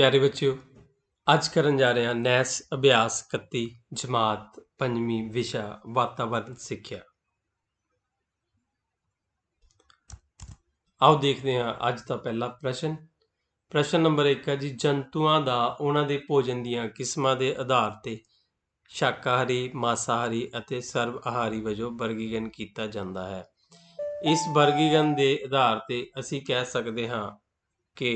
ਪਿਆਰੇ ਬੱਚਿਓ ਅੱਜ ਕਰਨ ਜਾ ਰਹੇ ਹਾਂ ਨੈਸ ਅਭਿਆਸ 31 ਜਮਾਤ 5ਵੀਂ ਵਿਸ਼ਾ ਵਾਤਾਵਰਣ ਸਿੱਖਿਆ ਆਓ ਦੇਖਦੇ ਹਾਂ ਅੱਜ ਦਾ ਪਹਿਲਾ ਪ੍ਰਸ਼ਨ ਪ੍ਰਸ਼ਨ ਨੰਬਰ 1 ਹੈ ਜੀ ਜੰਤੂਆਂ ਦਾ ਉਹਨਾਂ ਦੇ ਭੋਜਨ ਦੀਆਂ ਕਿਸਮਾਂ ਦੇ ਆਧਾਰ ਤੇ ਸ਼ਾਕਾਹਾਰੀ ਮਾਸਾਹਾਰੀ ਅਤੇ ਸਰਵ ਆਹਾਰੀ ਵਜੋਂ ਵਰਗੀਕਰਨ ਕੀਤਾ ਜਾਂਦਾ ਹੈ ਇਸ ਵਰਗੀਕਰਨ ਦੇ ਆਧਾਰ ਤੇ ਅਸੀਂ ਕਹਿ ਸਕਦੇ ਹਾਂ ਕਿ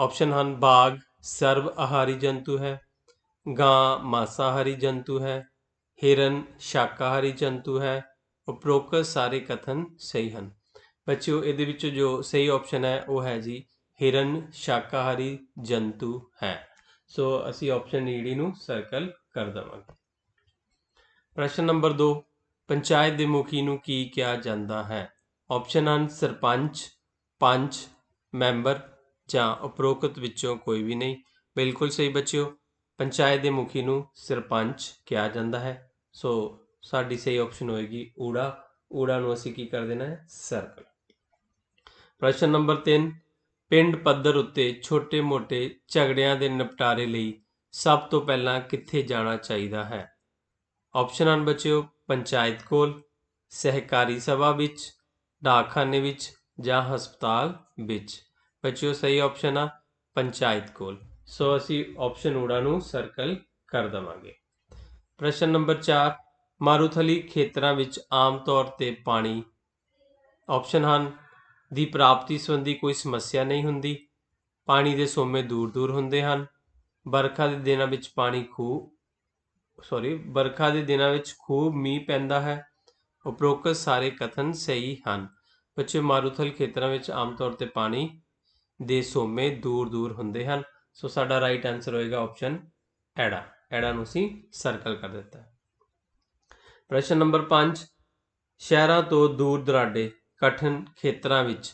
ਆਪਸ਼ਨ ਹਨ ਬਾਗ ਸਰਵ ਆਹਾਰੀ ਜੰਤੂ ਹੈ ਗਾਂ ਮਾਸਾਹਾਰੀ ਜੰਤੂ ਹੈ ਹਿਰਨ ਸ਼ਾਕਾਹਾਰੀ ਜੰਤੂ ਹੈ ਉਪਰੋਕਤ ਸਾਰੇ ਕਥਨ ਸਹੀ ਹਨ ਬੱਚਿਓ ਇਹਦੇ ਵਿੱਚ ਜੋ ਸਹੀ ਆਪਸ਼ਨ ਹੈ ਉਹ ਹੈ ਜੀ ਹਿਰਨ ਸ਼ਾਕਾਹਾਰੀ ਜੰਤੂ ਹੈ ਸੋ ਅਸੀਂ ਆਪਸ਼ਨ ਡੀ ਨੂੰ ਸਰਕਲ ਕਰ ਦਵਾਂਗੇ ਪ੍ਰਸ਼ਨ ਨੰਬਰ 2 ਪੰਚਾਇਤ ਦੇ ਮੁਖੀ ਨੂੰ ਕੀ ਕਿਹਾ ਜਾਂਦਾ ਹੈ ਆਪਸ਼ਨ ਹਨ ਸਰਪੰਚ ਪੰਚ ਮੈਂਬਰ ਜਾਂ ਉਪਰੋਕਤ ਵਿੱਚੋਂ ਕੋਈ ਵੀ ਨਹੀਂ ਬਿਲਕੁਲ ਸਹੀ ਬੱਚਿਓ ਪੰਚਾਇਤ ਦੇ ਮੁਖੀ ਨੂੰ ਸਰਪੰਚ ਕਿਹਾ ਜਾਂਦਾ ਹੈ ਸੋ ਸਾਡੀ ਸਹੀ ਆਪਸ਼ਨ ਹੋਏਗੀ ਊੜਾ ਊੜਾ ਨੂੰ ਅਸੀਂ ਕੀ ਕਰ ਦੇਣਾ ਹੈ ਸਰਕਲ ਪ੍ਰਸ਼ਨ ਨੰਬਰ 3 ਪਿੰਡ ਪੱਧਰ ਉੱਤੇ ਛੋਟੇ-ਮੋਟੇ ਝਗੜਿਆਂ ਦੇ ਨਿਪਟਾਰੇ ਲਈ ਸਭ ਤੋਂ ਪਹਿਲਾਂ ਕਿੱਥੇ ਜਾਣਾ ਚਾਹੀਦਾ ਹੈ ਆਪਸ਼ਨ ਹਨ ਬੱਚਿਓ ਪੰਚਾਇਤ ਕੋਲ ਸਹਿਕਾਰੀ ਸਭਾ ਵਿੱਚ ਡਾਕਖਾਨੇ ਵਿੱਚ ਜਾਂ ਹਸਪਤਾਲ ਵਿੱਚ ਬੱਚਿਓ ਸਹੀ ਆਪਸ਼ਨ ਆ ਪੰਚਾਇਤ ਕੋਲ ਸੋ ਅਸੀਂ ਆਪਸ਼ਨ ਊੜਾ ਨੂੰ ਸਰਕਲ ਕਰ ਦਵਾਂਗੇ ਪ੍ਰਸ਼ਨ ਨੰਬਰ 4 ਮਾਰੂਥਲੀ ਖੇਤਰਾਂ ਵਿੱਚ ਆਮ ਤੌਰ ਤੇ ਪਾਣੀ ਆਪਸ਼ਨ ਹਨ ਦੀ ਪ੍ਰਾਪਤੀ ਸੰਬੰਧੀ ਕੋਈ ਸਮੱਸਿਆ ਨਹੀਂ ਹੁੰਦੀ ਪਾਣੀ ਦੇ ਸੋਮੇ ਦੂਰ-ਦੂਰ ਹੁੰਦੇ ਹਨ ਬਰਖਾ ਦੇ ਦਿਨਾਂ ਵਿੱਚ ਪਾਣੀ ਖੂ ਸੌਰੀ ਬਰਖਾ ਦੇ ਦਿਨਾਂ ਵਿੱਚ ਖੂਬ ਮੀਂਹ ਪੈਂਦਾ ਹੈ ਉਪਰੋਕਤ ਸਾਰੇ ਕਥਨ ਸਹੀ ਹਨ ਬੱਚੇ ਮਾਰੂਥਲ ਖੇਤਰਾਂ ਵਿੱਚ ਆਮ ਤੌਰ ਤੇ ਪਾਣੀ ਦੇ ਸੋਮੇ ਦੂਰ ਦੂਰ ਹੁੰਦੇ ਹਨ ਸੋ ਸਾਡਾ ਰਾਈਟ ਆਨਸਰ ਹੋਏਗਾ ਆਪਸ਼ਨ ਐੜਾ ਐੜਾ ਨੂੰ ਅਸੀਂ ਸਰਕਲ ਕਰ ਦਿੱਤਾ ਪ੍ਰਸ਼ਨ ਨੰਬਰ 5 ਸ਼ਹਿਰਾਂ ਤੋਂ ਦੂਰ ਦਰਾਡੇ ਕਠਨ ਖੇਤਰਾਂ ਵਿੱਚ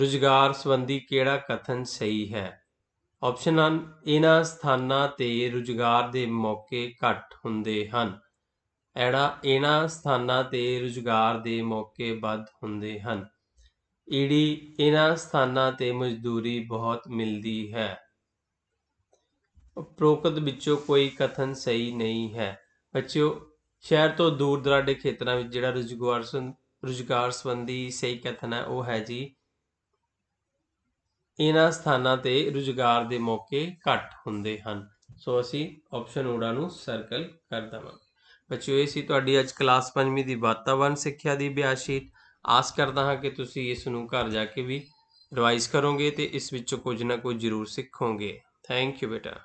ਰੁਜ਼ਗਾਰ ਸੰਬੰਧੀ ਕਿਹੜਾ ਕਥਨ ਸਹੀ ਹੈ ਆਪਸ਼ਨ ਹਨ ਇਹਨਾਂ ਸਥਾਨਾਂ ਤੇ ਰੁਜ਼ਗਾਰ ਦੇ ਮੌਕੇ ਘੱਟ ਹੁੰਦੇ ਹਨ ਐੜਾ ਇਹਨਾਂ ਸਥਾਨਾਂ ਤੇ ਰੁਜ਼ਗਾਰ ਦੇ ਮੌਕੇ ਵੱਧ ਹੁੰਦੇ ਹਨ ਈੜੀ ਇਹਨਾਂ ਸਥਾਨਾਂ ਤੇ ਮਜ਼ਦੂਰੀ ਬਹੁਤ ਮਿਲਦੀ ਹੈ ਉਪਰੋਕਤ ਵਿੱਚੋਂ ਕੋਈ ਕਥਨ ਸਹੀ ਨਹੀਂ ਹੈ ਬੱਚਿਓ ਸ਼ਹਿਰ ਤੋਂ ਦੂਰ ਦਰਾਡੇ ਖੇਤਰਾਂ ਵਿੱਚ ਜਿਹੜਾ ਰੁਜ਼ਗਾਰ ਰੁਜ਼ਗਾਰ ਸੰਬੰਧੀ ਸਹੀ ਕਥਨ ਹੈ ਉਹ ਹੈ ਜੀ ਇਹਨਾਂ ਸਥਾਨਾਂ ਤੇ ਰੁਜ਼ਗਾਰ ਦੇ ਮੌਕੇ ਘੱਟ ਹੁੰਦੇ ਹਨ ਸੋ ਅਸੀਂ ਆਪਸ਼ਨ ਓੜਾ ਨੂੰ ਸਰਕਲ ਕਰ ਦਵਾਂਗੇ ਬੱਚਿਓ ਇਹ ਸੀ ਤੁਹਾਡੀ ਅੱਜ ਕਲਾਸ 5ਵੀਂ ਦੀ ਵਾਤਾਵਰਣ ਸਿੱਖਿਆ ਦੀ ਬਿਆਸ਼ੀਟ ਆਸ ਕਰਦਾ ਹਾਂ ਕਿ ਤੁਸੀਂ ਇਸ ਨੂੰ ਘਰ ਜਾ ਕੇ ਵੀ ਰਿਵਾਈਜ਼ ਕਰੋਗੇ ਤੇ ਇਸ ਵਿੱਚੋਂ ਕੁਝ ਨਾ ਕੁਝ ਜ਼ਰੂਰ ਸਿੱਖੋਗੇ ਥੈਂਕ ਯੂ ਬੇਟਾ